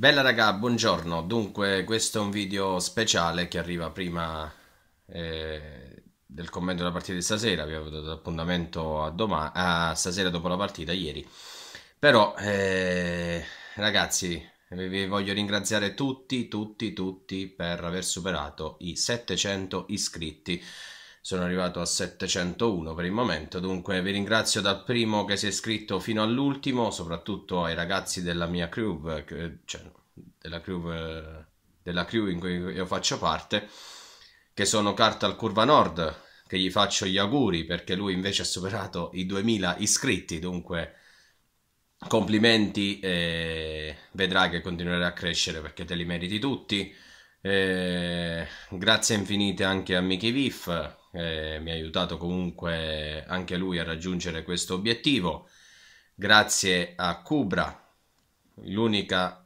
Bella raga, buongiorno. Dunque, questo è un video speciale che arriva prima eh, del commento della partita di stasera. Vi avevo dato appuntamento a, domani, a stasera dopo la partita, ieri. Però, eh, ragazzi, vi voglio ringraziare tutti, tutti, tutti per aver superato i 700 iscritti sono arrivato a 701 per il momento, dunque vi ringrazio dal primo che si è iscritto fino all'ultimo, soprattutto ai ragazzi della mia crew, cioè della crew, della crew in cui io faccio parte, che sono Carta al Curva Nord, che gli faccio gli auguri perché lui invece ha superato i 2000 iscritti, dunque complimenti e vedrai che continuerà a crescere perché te li meriti tutti. Eh, grazie infinite anche a Mickey Viff eh, mi ha aiutato comunque anche lui a raggiungere questo obiettivo. Grazie a Cubra, l'unica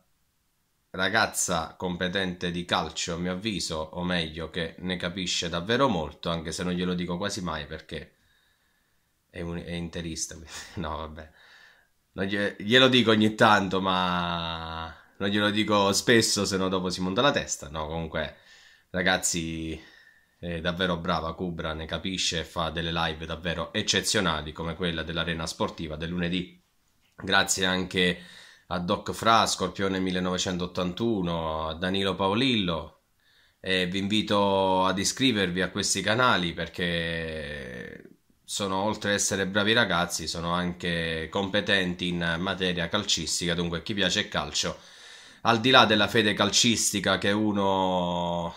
ragazza competente di calcio a mio avviso, o meglio che ne capisce davvero molto, anche se non glielo dico quasi mai perché è, un, è interista, no vabbè, non glielo dico ogni tanto ma non glielo dico spesso se no dopo si monta la testa, no comunque ragazzi è davvero brava, Cubra ne capisce e fa delle live davvero eccezionali come quella dell'Arena Sportiva del lunedì. Grazie anche a Doc Fra, Scorpione 1981, a Danilo Paolillo. E vi invito ad iscrivervi a questi canali perché sono oltre ad essere bravi ragazzi, sono anche competenti in materia calcistica, dunque chi piace il calcio, al di là della fede calcistica che uno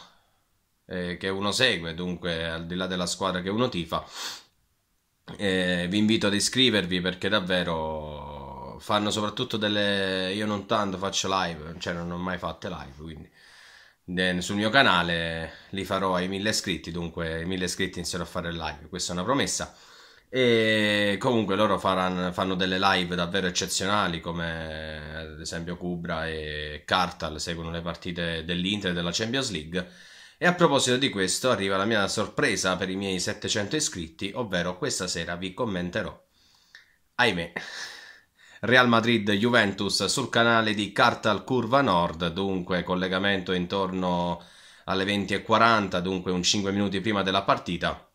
eh, che uno segue, dunque al di là della squadra che uno tifa. Eh, vi invito ad iscrivervi perché davvero fanno soprattutto delle... io non tanto faccio live, cioè non ho mai fatto live, quindi eh, sul mio canale li farò ai mille iscritti, dunque ai mille iscritti inizierò a fare live, questa è una promessa. E comunque loro faranno, fanno delle live davvero eccezionali come ad esempio Cubra e Cartal seguono le partite dell'Inter e della Champions League e a proposito di questo arriva la mia sorpresa per i miei 700 iscritti, ovvero questa sera vi commenterò. Ahimè, Real Madrid-Juventus sul canale di Cartal Curva Nord, dunque collegamento intorno alle 20.40, dunque un 5 minuti prima della partita.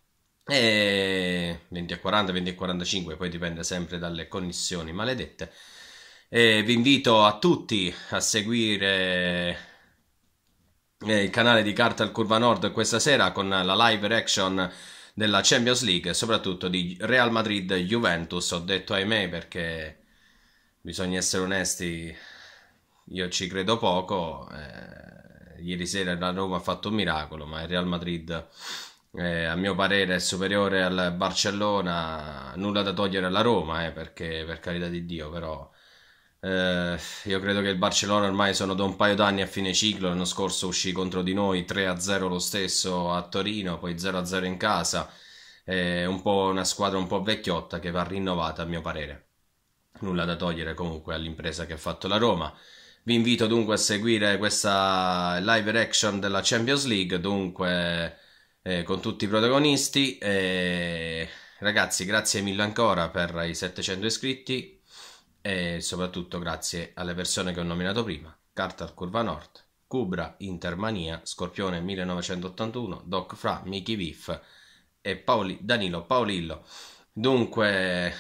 E 20.40, 20.45, poi dipende sempre dalle connessioni maledette. E vi invito a tutti a seguire eh, il canale di Cartel Curva Nord questa sera con la live reaction della Champions League e soprattutto di Real Madrid-Juventus. Ho detto ahimè perché bisogna essere onesti, io ci credo poco. Eh, ieri sera la Roma ha fatto un miracolo, ma il Real Madrid... Eh, a mio parere è superiore al Barcellona, nulla da togliere alla Roma, eh, perché per carità di Dio, però eh, io credo che il Barcellona ormai sono da un paio d'anni a fine ciclo. L'anno scorso uscì contro di noi 3-0 lo stesso a Torino, poi 0-0 in casa. È un po' una squadra un po' vecchiotta che va rinnovata a mio parere. Nulla da togliere comunque all'impresa che ha fatto la Roma. Vi invito dunque a seguire questa live reaction della Champions League, dunque eh, con tutti i protagonisti. E... Eh, ragazzi, grazie mille ancora per i 700 iscritti e soprattutto grazie alle persone che ho nominato prima, Carter Curva Nord, Cubra Intermania, Scorpione 1981, Doc Fra, Mickey Viff e Paoli, Danilo Paolillo. Dunque,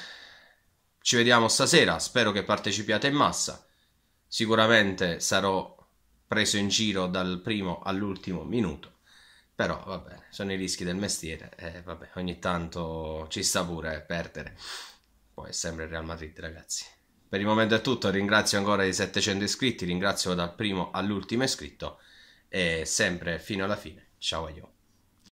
ci vediamo stasera, spero che partecipiate in massa, sicuramente sarò preso in giro dal primo all'ultimo minuto. Però vabbè, sono i rischi del mestiere e eh, vabbè, ogni tanto ci sta pure perdere. Poi è sempre il Real Madrid, ragazzi. Per il momento è tutto, ringrazio ancora i 700 iscritti, ringrazio dal primo all'ultimo iscritto e sempre fino alla fine. Ciao a io.